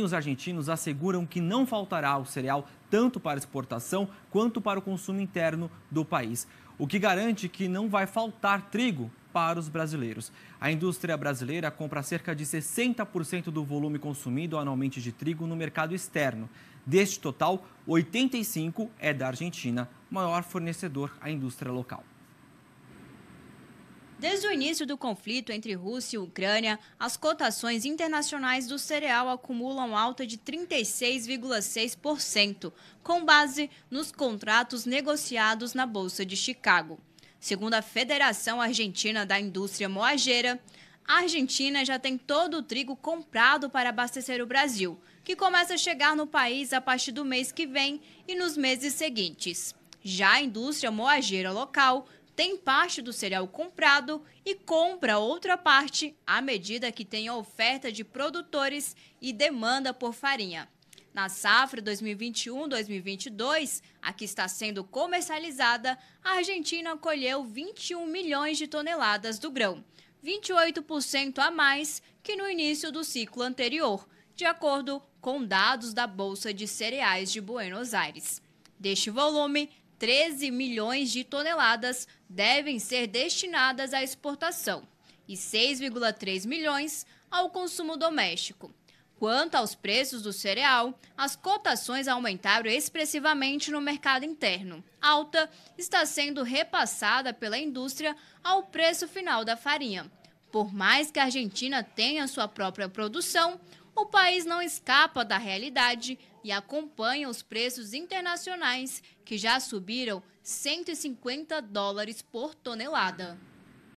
Os argentinos asseguram que não faltará o cereal tanto para exportação quanto para o consumo interno do país, o que garante que não vai faltar trigo para os brasileiros. A indústria brasileira compra cerca de 60% do volume consumido anualmente de trigo no mercado externo. Deste total, 85% é da Argentina, maior fornecedor à indústria local. Desde o início do conflito entre Rússia e Ucrânia, as cotações internacionais do cereal acumulam alta de 36,6%, com base nos contratos negociados na Bolsa de Chicago. Segundo a Federação Argentina da Indústria Moageira, a Argentina já tem todo o trigo comprado para abastecer o Brasil, que começa a chegar no país a partir do mês que vem e nos meses seguintes. Já a indústria moageira local tem parte do cereal comprado e compra outra parte à medida que tem oferta de produtores e demanda por farinha. Na safra 2021-2022, a que está sendo comercializada, a Argentina colheu 21 milhões de toneladas do grão, 28% a mais que no início do ciclo anterior, de acordo com dados da Bolsa de Cereais de Buenos Aires. Deste volume, 13 milhões de toneladas devem ser destinadas à exportação e 6,3 milhões ao consumo doméstico. Quanto aos preços do cereal, as cotações aumentaram expressivamente no mercado interno. Alta está sendo repassada pela indústria ao preço final da farinha. Por mais que a Argentina tenha sua própria produção, o país não escapa da realidade e acompanha os preços internacionais, que já subiram 150 dólares por tonelada.